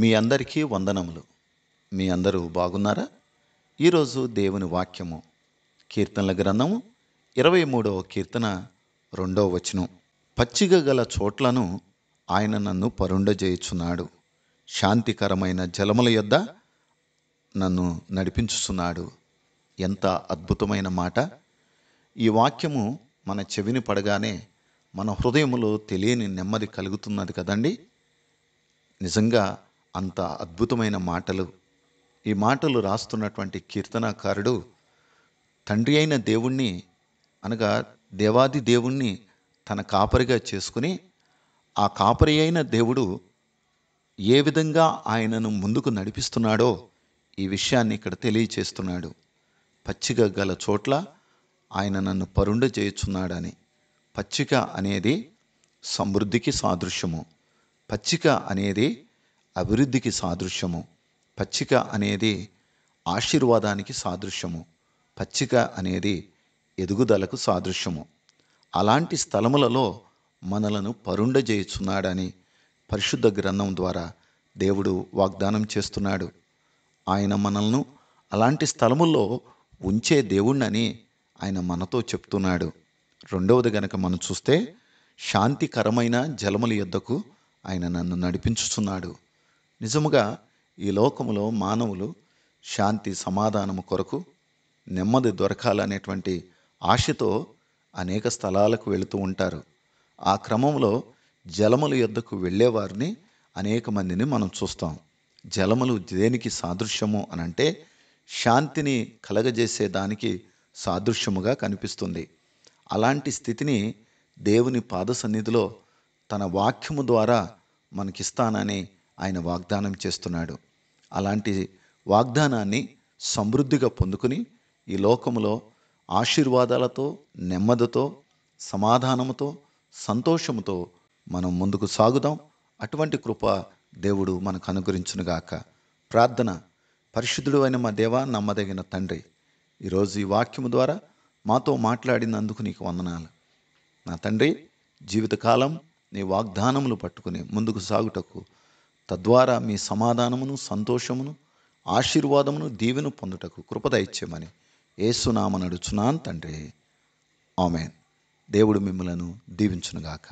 మీ అందరికీ వందనములు మీ అందరూ బాగున్నారా ఈరోజు దేవుని వాక్యము కీర్తనల గ్రంథము ఇరవై మూడవ కీర్తన రెండవ వచనం పచ్చిక గల చోట్లను ఆయన నన్ను పరుండజేయుచున్నాడు శాంతికరమైన జలముల యొద్ద నన్ను నడిపించుచున్నాడు ఎంత అద్భుతమైన మాట ఈ వాక్యము మన చెవిని పడగానే మన హృదయములో తెలియని నెమ్మది కలుగుతున్నది కదండి నిజంగా అంత అద్భుతమైన మాటలు ఈ మాటలు రాస్తున్నటువంటి కీర్తనాకారుడు తండ్రి అయిన దేవుణ్ణి అనగా దేవాది దేవుణ్ణి తన కాపరిగా చేసుకుని ఆ కాపరి అయిన దేవుడు ఏ విధంగా ఆయనను ముందుకు నడిపిస్తున్నాడో ఈ విషయాన్ని ఇక్కడ తెలియచేస్తున్నాడు పచ్చిక గల చోట్ల ఆయన నన్ను పరుండ చేయుచున్నాడని పచ్చిక అనేది సమృద్ధికి సాదృశ్యము పచ్చిక అనేది అభివృద్ధికి సాదృశ్యము పచ్చిక అనేది ఆశీర్వాదానికి సాదృశ్యము పచ్చిక అనేది ఎదుగుదలకు సాదృశ్యము అలాంటి స్థలములలో మనలను పరుండజేయుచున్నాడని పరిశుద్ధ గ్రంథం ద్వారా దేవుడు వాగ్దానం చేస్తున్నాడు ఆయన మనలను అలాంటి స్థలముల్లో ఉంచే దేవుణ్ణని ఆయన మనతో చెప్తున్నాడు రెండవది గనక మనం చూస్తే శాంతికరమైన జలముల యొద్దకు ఆయన నన్ను నడిపించుచున్నాడు నిజముగా ఈ లోకములో మానవులు శాంతి సమాధానము కొరకు నెమ్మది దొరకాలనేటువంటి ఆశతో అనేక స్థలాలకు వెళుతూ ఉంటారు ఆ క్రమంలో జలముల యొద్దకు వెళ్ళేవారిని అనేక మందిని మనం చూస్తాం జలములు దేనికి సాదృశ్యము అనంటే శాంతిని కలగజేసే దానికి సాదృశ్యముగా కనిపిస్తుంది అలాంటి స్థితిని దేవుని పాద సన్నిధిలో తన వాక్యము ద్వారా మనకిస్తానని ఆయన వాగ్దానం చేస్తున్నాడు అలాంటి వాగ్దానాన్ని సమృద్ధిగా పొందుకుని ఈ లోకంలో ఆశీర్వాదాలతో నెమ్మదితో సమాధానంతో సంతోషంతో మనం ముందుకు సాగుదాం అటువంటి కృప దేవుడు మనకు అనుగ్రహించునుగాక ప్రార్థన పరిశుద్ధుడు అయిన మా దేవ నమ్మదగిన తండ్రి ఈరోజు ఈ వాక్యము ద్వారా మాతో మాట్లాడినందుకు నీకు వందనాలు నా తండ్రి జీవితకాలం నీ వాగ్దానములు పట్టుకుని ముందుకు సాగుటకు తద్వారా మీ సమాధానమును సంతోషమును ఆశీర్వాదమును దీవెను పొందుటకు కృపద ఇచ్చేమని ఏసునామనడుచున్నాను తండ్రి ఆమెన్ దేవుడు మిమ్మలను దీవించునుగాక